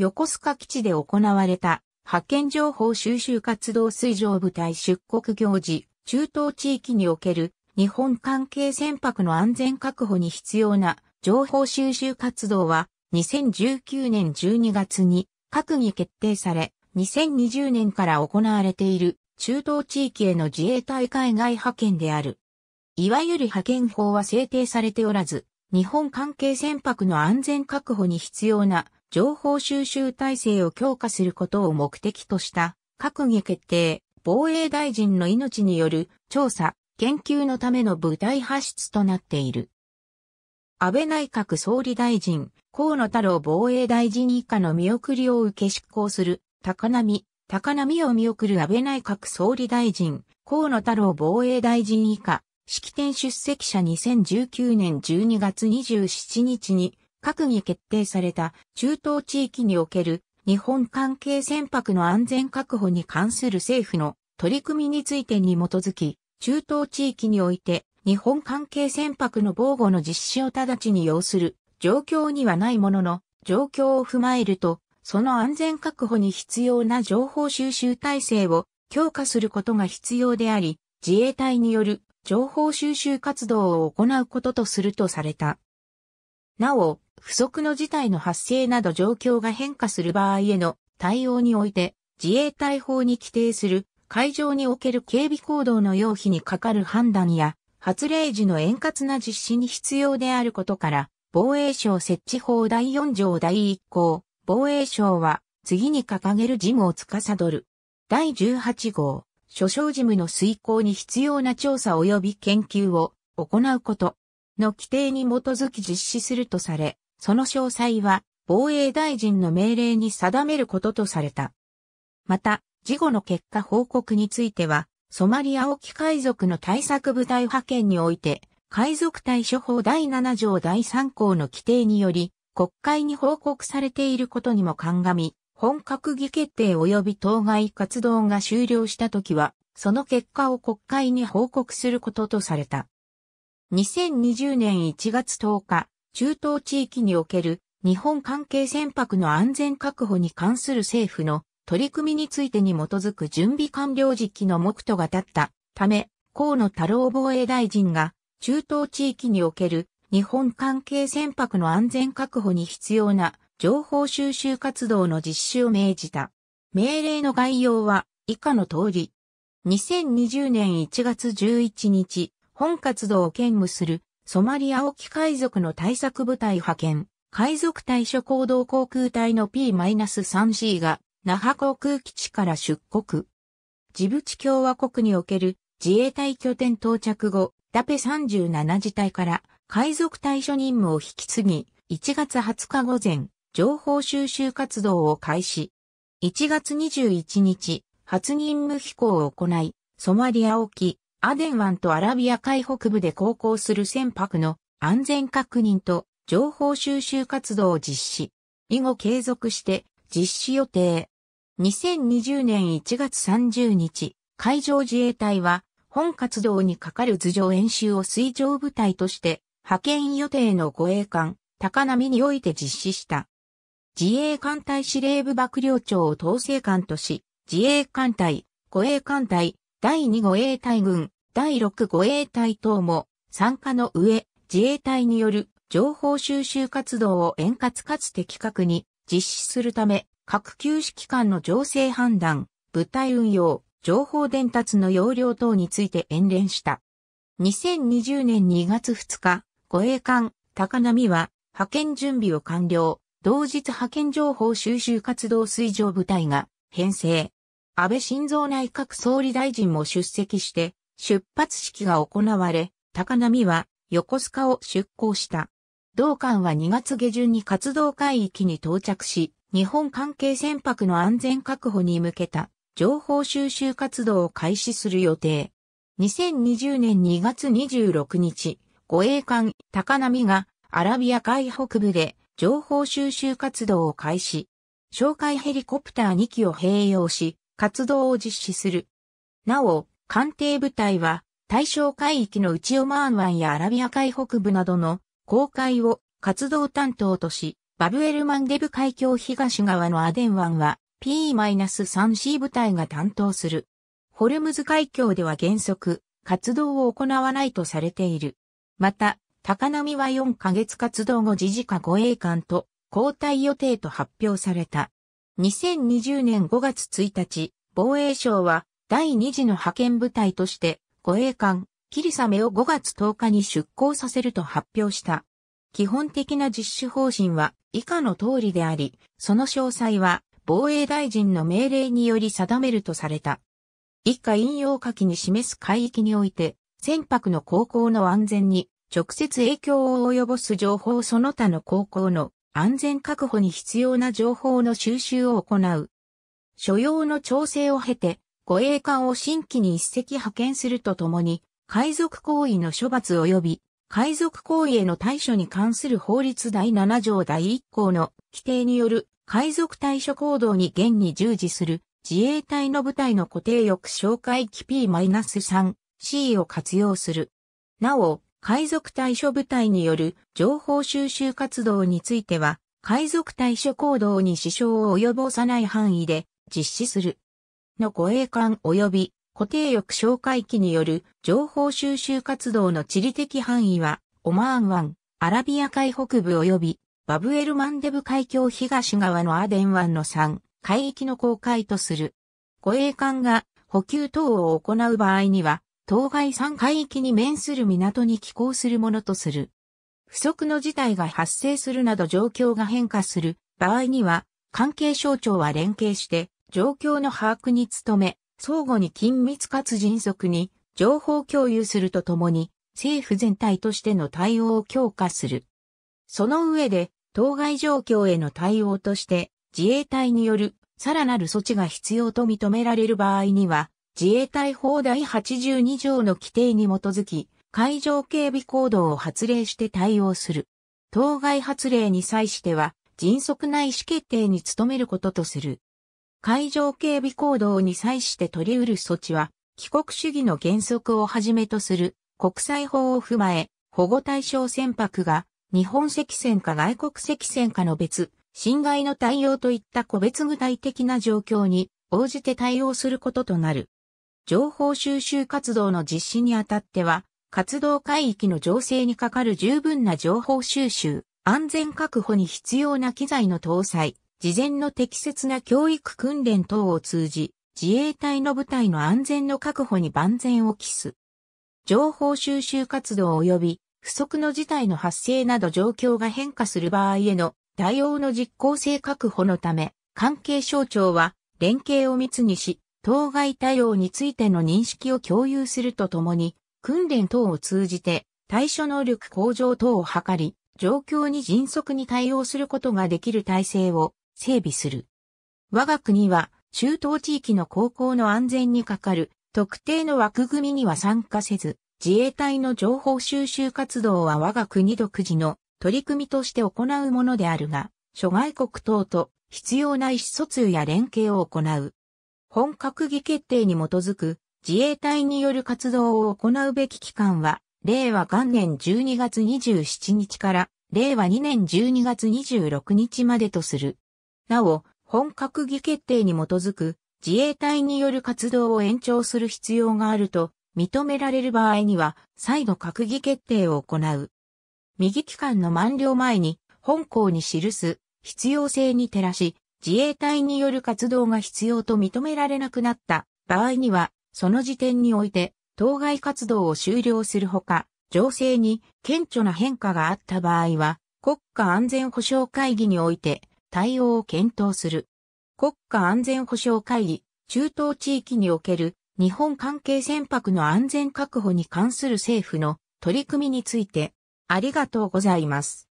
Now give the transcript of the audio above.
横須賀基地で行われた派遣情報収集活動水上部隊出国行事、中東地域における日本関係船舶の安全確保に必要な情報収集活動は2019年12月に閣議決定され、2020年から行われている中東地域への自衛隊海外派遣である。いわゆる派遣法は制定されておらず、日本関係船舶の安全確保に必要な情報収集体制を強化することを目的とした閣議決定、防衛大臣の命による調査、研究のための部隊発出となっている。安倍内閣総理大臣、河野太郎防衛大臣以下の見送りを受け執行する、高波、高波を見送る安倍内閣総理大臣、河野太郎防衛大臣以下、式典出席者2019年12月27日に閣議決定された中東地域における日本関係船舶の安全確保に関する政府の取り組みについてに基づき、中東地域において日本関係船舶の防護の実施を直ちに要する状況にはないものの、状況を踏まえると、その安全確保に必要な情報収集体制を強化することが必要であり、自衛隊による情報収集活動を行うこととするとされた。なお、不測の事態の発生など状況が変化する場合への対応において、自衛隊法に規定する会場における警備行動の要否にかかる判断や、発令時の円滑な実施に必要であることから、防衛省設置法第4条第1項、防衛省は次に掲げる事務を司る。第18号、所掌事務の遂行に必要な調査及び研究を行うことの規定に基づき実施するとされ、その詳細は防衛大臣の命令に定めることとされた。また、事後の結果報告については、ソマリア沖海賊の対策部隊派遣において、海賊対処法第7条第3項の規定により、国会に報告されていることにも鑑み、本閣議決定及び当該活動が終了したときは、その結果を国会に報告することとされた。2020年1月10日、中東地域における日本関係船舶の安全確保に関する政府の取り組みについてに基づく準備完了時期の目途が立ったため、河野太郎防衛大臣が中東地域における日本関係船舶の安全確保に必要な情報収集活動の実施を命じた。命令の概要は以下の通り。2020年1月11日、本活動を兼務するソマリア沖海賊の対策部隊派遣、海賊対処行動航空隊の P-3C が、那覇航空基地から出国。ジブチ共和国における自衛隊拠点到着後、ダペ37次隊から海賊対処任務を引き継ぎ、1月20日午前、情報収集活動を開始。1月21日、初任務飛行を行い、ソマリア沖、アデン湾とアラビア海北部で航行する船舶の安全確認と情報収集活動を実施。以後継続して実施予定。2020年1月30日、海上自衛隊は本活動に係る図上演習を水上部隊として派遣予定の護衛艦、高波において実施した。自衛艦隊司令部幕僚長を統制艦とし、自衛艦隊、護衛艦隊、第2護衛隊軍、第6護衛隊等も参加の上、自衛隊による情報収集活動を円滑かつ的確に実施するため、各級指揮官の情勢判断、部隊運用、情報伝達の要領等について演練した。2020年2月2日、護衛艦、高波は、派遣準備を完了、同日派遣情報収集活動水上部隊が編成、安倍晋三内閣総理大臣も出席して、出発式が行われ、高波は横須賀を出港した。同館は2月下旬に活動海域に到着し、日本関係船舶の安全確保に向けた情報収集活動を開始する予定。2020年2月26日、護衛艦高波がアラビア海北部で情報収集活動を開始。哨戒ヘリコプター2機を併用し、活動を実施する。なお、艦艇部隊は、対象海域の内オマーン湾やアラビア海北部などの航海を活動担当とし、バブエルマンデブ海峡東側のアデン湾は P-3C 部隊が担当する。ホルムズ海峡では原則、活動を行わないとされている。また、高波は4ヶ月活動後時事下護衛艦と交代予定と発表された。2020年5月1日、防衛省は第2次の派遣部隊として護衛艦、キリサメを5月10日に出港させると発表した。基本的な実施方針は以下の通りであり、その詳細は防衛大臣の命令により定めるとされた。以下引用下記に示す海域において、船舶の航行の安全に直接影響を及ぼす情報その他の航行の安全確保に必要な情報の収集を行う。所要の調整を経て、護衛艦を新規に一隻派遣するとともに、海賊行為の処罰及び、海賊行為への対処に関する法律第7条第1項の規定による海賊対処行動に現に従事する自衛隊の部隊の固定翼哨戒機 P-3C を活用する。なお、海賊対処部隊による情報収集活動については、海賊対処行動に支障を及ぼさない範囲で実施する。の護衛艦及び固定翼哨戒機による情報収集活動の地理的範囲は、オマーン湾、アラビア海北部及びバブエルマンデブ海峡東側のアデン湾の3海域の公開とする。護衛艦が補給等を行う場合には、当該3海域に面する港に寄港するものとする。不測の事態が発生するなど状況が変化する場合には、関係省庁は連携して、状況の把握に努め、相互に緊密かつ迅速に情報共有するとともに、政府全体としての対応を強化する。その上で、当該状況への対応として、自衛隊によるさらなる措置が必要と認められる場合には、自衛隊法第82条の規定に基づき、海上警備行動を発令して対応する。当該発令に際しては、迅速な意思決定に努めることとする。海上警備行動に際して取り得る措置は、帰国主義の原則をはじめとする国際法を踏まえ、保護対象船舶が日本赤線か外国赤線かの別、侵害の対応といった個別具体的な状況に応じて対応することとなる。情報収集活動の実施にあたっては、活動海域の情勢にかかる十分な情報収集、安全確保に必要な機材の搭載、事前の適切な教育訓練等を通じ、自衛隊の部隊の安全の確保に万全を期す。情報収集活動及び不測の事態の発生など状況が変化する場合への対応の実効性確保のため、関係省庁は連携を密にし、当該対応についての認識を共有するとともに、訓練等を通じて対処能力向上等を図り、状況に迅速に対応することができる体制を整備する。我が国は中東地域の高校の安全に係る特定の枠組みには参加せず、自衛隊の情報収集活動は我が国独自の取り組みとして行うものであるが、諸外国等と必要な意思疎通や連携を行う本閣議決定に基づく自衛隊による活動を行うべき期間は、令和元年12月27日から令和2年12月26日までとする。なお、本閣議決定に基づく自衛隊による活動を延長する必要があると認められる場合には再度閣議決定を行う。右期間の満了前に本校に記す必要性に照らし自衛隊による活動が必要と認められなくなった場合には、その時点において、当該活動を終了するほか、情勢に顕著な変化があった場合は、国家安全保障会議において対応を検討する。国家安全保障会議、中東地域における日本関係船舶の安全確保に関する政府の取り組みについて、ありがとうございます。